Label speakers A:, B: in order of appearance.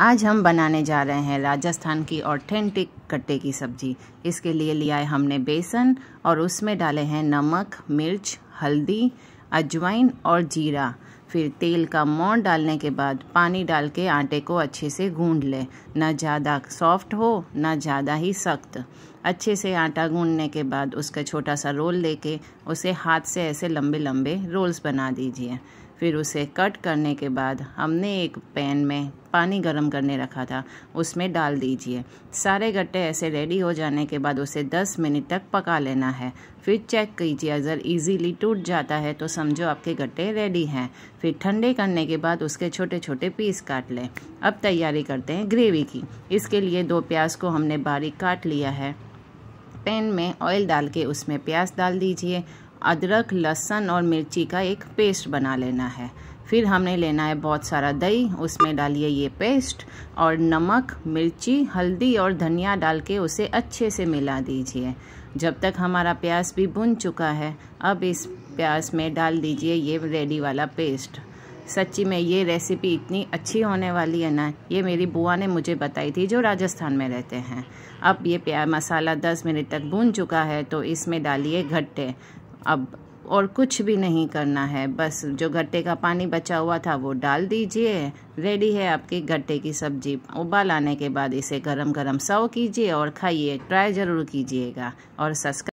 A: आज हम बनाने जा रहे हैं राजस्थान की ऑथेंटिक कट्टे की सब्जी इसके लिए लिया है हमने बेसन और उसमें डाले हैं नमक मिर्च हल्दी अजवाइन और जीरा फिर तेल का मोर डालने के बाद पानी डाल के आटे को अच्छे से गूंद ले ना ज़्यादा सॉफ्ट हो ना ज़्यादा ही सख्त अच्छे से आटा गूंदने के बाद उसका छोटा सा रोल लेके उसे हाथ से ऐसे लंबे लंबे रोल्स बना दीजिए फिर उसे कट करने के बाद हमने एक पैन में पानी गर्म करने रखा था उसमें डाल दीजिए सारे गट्टे ऐसे रेडी हो जाने के बाद उसे 10 मिनट तक पका लेना है फिर चेक कीजिए अगर इजीली टूट जाता है तो समझो आपके गट्टे रेडी हैं फिर ठंडे करने के बाद उसके छोटे छोटे पीस काट लें अब तैयारी करते हैं ग्रेवी की इसके लिए दो प्याज को हमने बारीक काट लिया है पैन में ऑयल डाल के उसमें प्याज डाल दीजिए अदरक लहसन और मिर्ची का एक पेस्ट बना लेना है फिर हमने लेना है बहुत सारा दही उसमें डालिए ये पेस्ट और नमक मिर्ची हल्दी और धनिया डाल के उसे अच्छे से मिला दीजिए जब तक हमारा प्याज भी भुन चुका है अब इस प्याज में डाल दीजिए ये रेडी वाला पेस्ट सच्ची में ये रेसिपी इतनी अच्छी होने वाली है ना ये मेरी बुआ ने मुझे बताई थी जो राजस्थान में रहते हैं अब ये प्याज मसाला 10 मिनट तक भून चुका है तो इसमें डालिए घट्टे अब और कुछ भी नहीं करना है बस जो गट्टे का पानी बचा हुआ था वो डाल दीजिए रेडी है आपकी गट्टे की सब्जी उबाल आने के बाद इसे गरम गरम सर्व कीजिए और खाइए ट्राई ज़रूर कीजिएगा और सस्क